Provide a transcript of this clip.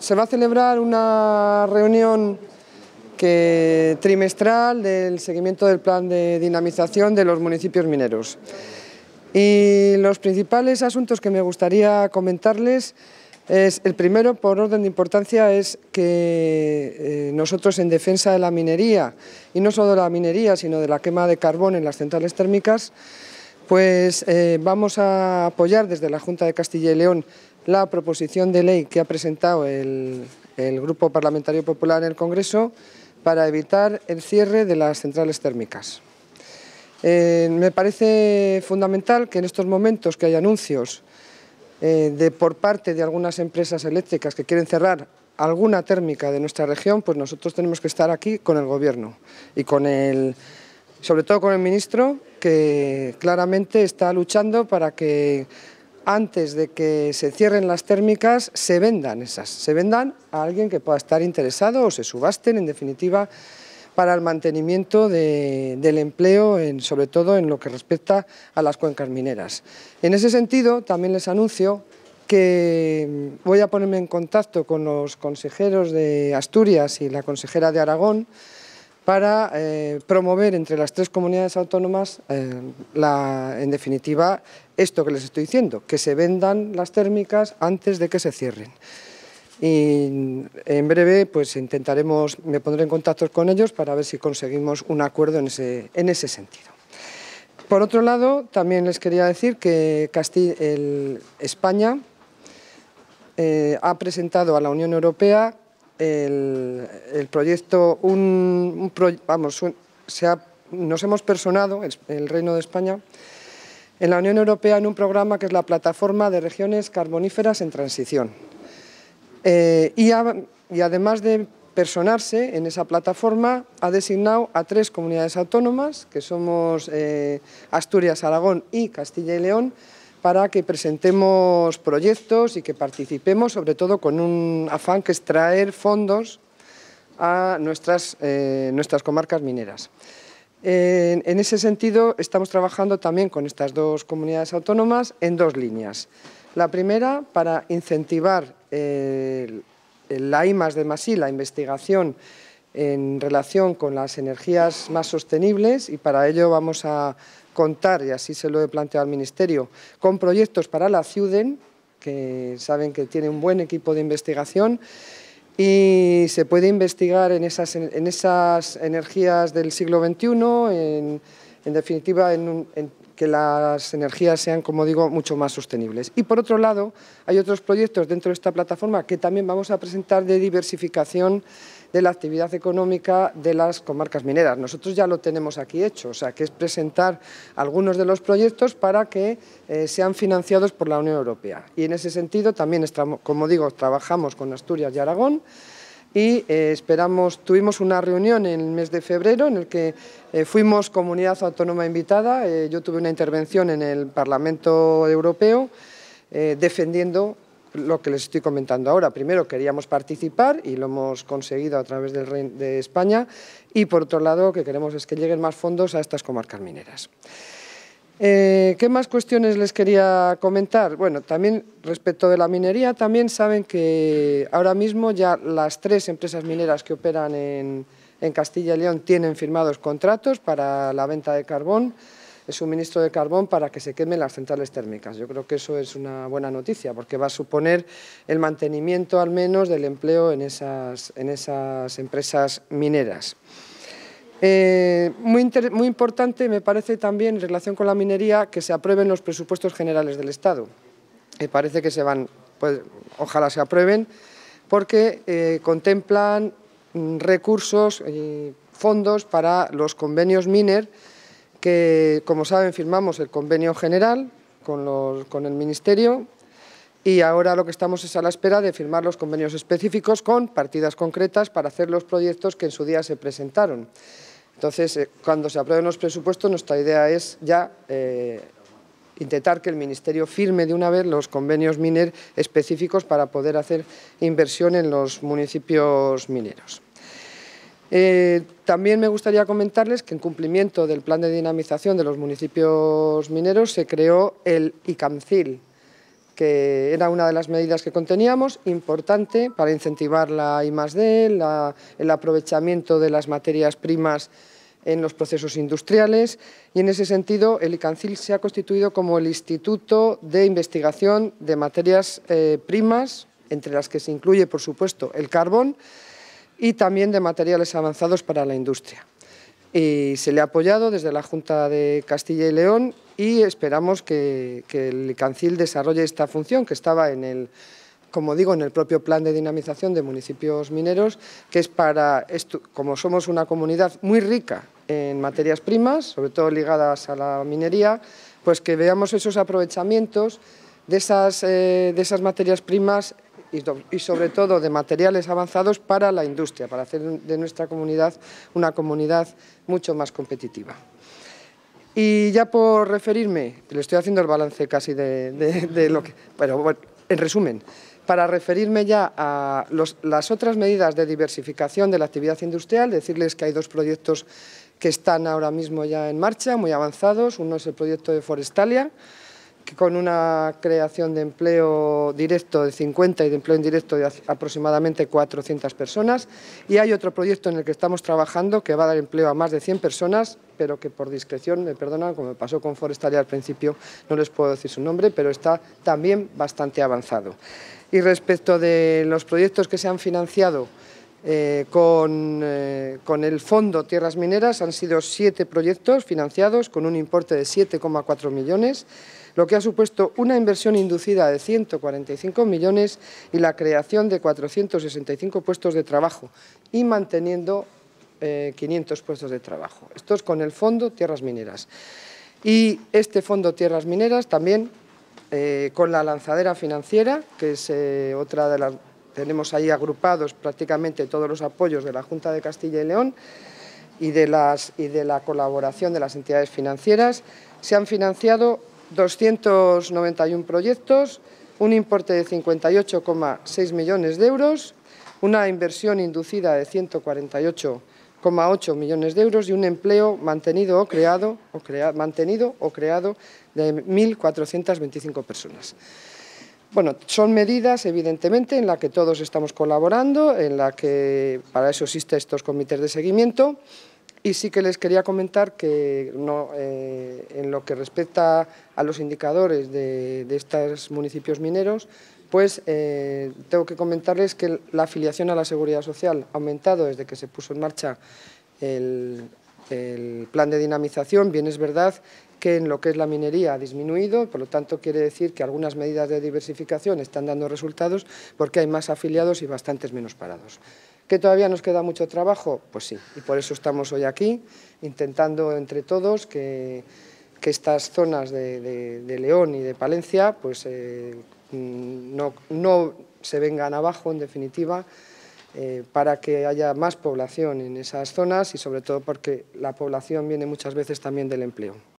Se va a celebrar una reunión trimestral del seguimiento del plan de dinamización de los municipios mineros. Y los principales asuntos que me gustaría comentarles es, el primero, por orden de importancia, es que eh, nosotros en defensa de la minería, y no solo de la minería, sino de la quema de carbón en las centrales térmicas, pues eh, vamos a apoyar desde la Junta de Castilla y León la proposición de ley que ha presentado el, Grupo Parlamentario Popular en el Congreso para evitar el cierre de las centrales térmicas. Eh, me parece fundamental que en estos momentos que hay anuncios eh, de por parte de algunas empresas eléctricas que quieren cerrar alguna térmica de nuestra región, pues nosotros tenemos que estar aquí con el Gobierno y con el, sobre todo con el ministro, que claramente está luchando para que antes de que se cierren las térmicas, se vendan esas, se vendan a alguien que pueda estar interesado o se subasten, en definitiva, para el mantenimiento del empleo, sobre todo en lo que respecta a las cuencas mineras. En ese sentido, también les anuncio que mm, voy a ponerme en contacto con los consejeros de Asturias y la consejera de Aragón, para eh, promover entre las tres comunidades autónomas, eh, en definitiva, esto que les estoy diciendo, que se vendan las térmicas antes de que se cierren. Y en breve pues intentaremos, me pondré en contacto con ellos para ver si conseguimos un acuerdo en ese, sentido. Por otro lado, también les quería decir que España eh, ha presentado a la Unión Europea el, proyecto, vamos, nos hemos personado, el, Reino de España, en la Unión Europea en un programa que es la Plataforma de Regiones Carboníferas en Transición. Eh, y, además de personarse en esa plataforma, ha designado a tres comunidades autónomas, que somos eh, Asturias, Aragón y Castilla y León, para que presentemos proyectos y que participemos, sobre todo con un afán que es traer fondos a nuestras, eh, nuestras comarcas mineras. En, ese sentido, estamos trabajando también con estas dos comunidades autónomas en dos líneas. La primera, para incentivar la I de la investigación en relación con las energías más sostenibles y para ello vamos a contar, y así se lo he planteado al Ministerio, con proyectos para la CIUDEN, que saben que tiene un buen equipo de investigación, y se puede investigar en esas, en esas energías del siglo XXI, en, en definitiva en, un, que las energías sean, como digo, mucho más sostenibles. Y por otro lado, hay otros proyectos dentro de esta plataforma que también vamos a presentar de diversificación de la actividad económica de las comarcas mineras. Nosotros ya lo tenemos aquí hecho, o sea, que es presentar algunos de los proyectos para que eh, sean financiados por la Unión Europea. Y en ese sentido también, como digo, trabajamos con Asturias y Aragón y eh, esperamos, tuvimos una reunión en el mes de febrero en el que eh, fuimos comunidad autónoma invitada, eh, yo tuve una intervención en el Parlamento Europeo defendiendo lo que les estoy comentando ahora. Primero queríamos participar y lo hemos conseguido a través del, de España y por otro lado lo que queremos es que lleguen más fondos a estas comarcas mineras. Eh, ¿Qué más cuestiones les quería comentar? Bueno, también respecto de la minería, también saben que ahora mismo ya las tres empresas mineras que operan en, Castilla y León tienen firmados contratos para la venta de carbón, el suministro de carbón para que se quemen las centrales térmicas. Yo creo que eso es una buena noticia porque va a suponer el mantenimiento al menos del empleo en esas empresas mineras. Eh, muy, importante me parece también en relación con la minería que se aprueben los presupuestos generales del Estado. Me eh, parece que se van, pues, ojalá se aprueben, porque eh, contemplan mm, recursos y fondos para los convenios MINER, que como saben firmamos el convenio general con el Ministerio y ahora lo que estamos es a la espera de firmar los convenios específicos con partidas concretas para hacer los proyectos que en su día se presentaron. Entonces, eh, cuando se aprueben los presupuestos, nuestra idea es ya eh, intentar que el Ministerio firme de una vez los convenios mineros específicos para poder hacer inversión en los municipios mineros. Eh, también me gustaría comentarles que en cumplimiento del plan de dinamización de los municipios mineros se creó el ICAMCIL, que era una de las medidas que conteníamos, importante para incentivar la I+.D., el aprovechamiento de las materias primas en los procesos industriales y en ese sentido el ICANCIL se ha constituido como el Instituto de Investigación de Materias eh, Primas, entre las que se incluye por supuesto el carbón y también de materiales avanzados para la industria. Y se le ha apoyado desde la Junta de Castilla y León y esperamos que, el ICANCIL desarrolle esta función que estaba en el como digo, en el propio plan de dinamización de municipios mineros, que es para, como somos una comunidad muy rica en materias primas, sobre todo ligadas a la minería, pues que veamos esos aprovechamientos de esas, eh, de esas materias primas y, sobre todo de materiales avanzados para la industria, para hacer de nuestra comunidad una comunidad mucho más competitiva. Y ya por referirme, le estoy haciendo el balance casi de, lo que... Pero bueno, en resumen, para referirme ya a las otras medidas de diversificación de la actividad industrial, decirles que hay dos proyectos que están ahora mismo ya en marcha, muy avanzados. Uno es el proyecto de Forestalia, que con una creación de empleo directo de 50 y de empleo indirecto de aproximadamente 400 personas. Y hay otro proyecto en el que estamos trabajando que va a dar empleo a más de 100 personas, pero que por discreción, me perdonan, como me pasó con Forestalia al principio, no les puedo decir su nombre, pero está también bastante avanzado. Y respecto de los proyectos que se han financiado, eh, eh, con, el Fondo Tierras Mineras han sido siete proyectos financiados con un importe de 7,4 millones, lo que ha supuesto una inversión inducida de 145 millones y la creación de 465 puestos de trabajo y manteniendo 500 eh, puestos de trabajo. Esto es con el Fondo Tierras Mineras. Y este Fondo Tierras Mineras también con la lanzadera financiera, que es otra de las tenemos ahí agrupados prácticamente todos los apoyos de la Junta de Castilla y León y de, la colaboración de las entidades financieras. Se han financiado 291 proyectos, un importe de 58,6 millones de euros, una inversión inducida de 148,8 millones de euros y un empleo mantenido creado, mantenido o creado de 1.425 personas. Bueno, son medidas, evidentemente, en las que todos estamos colaborando, en las que para eso existen estos comités de seguimiento. Y sí que les quería comentar que eh, en lo que respecta a los indicadores de, estos municipios mineros, pues eh, tengo que comentarles que la afiliación a la Seguridad Social ha aumentado desde que se puso en marcha el, el plan de dinamización. Bien es verdad que en lo que es la minería ha disminuido, por lo tanto quiere decir que algunas medidas de diversificación están dando resultados porque hay más afiliados y bastantes menos parados. ¿Que todavía nos queda mucho trabajo? Pues sí, y por eso estamos hoy aquí, intentando entre todos que, estas zonas de, León y de Palencia pues, eh, no, se vengan abajo, en definitiva, eh, para que haya más población en esas zonas y sobre todo porque la población viene muchas veces también del empleo.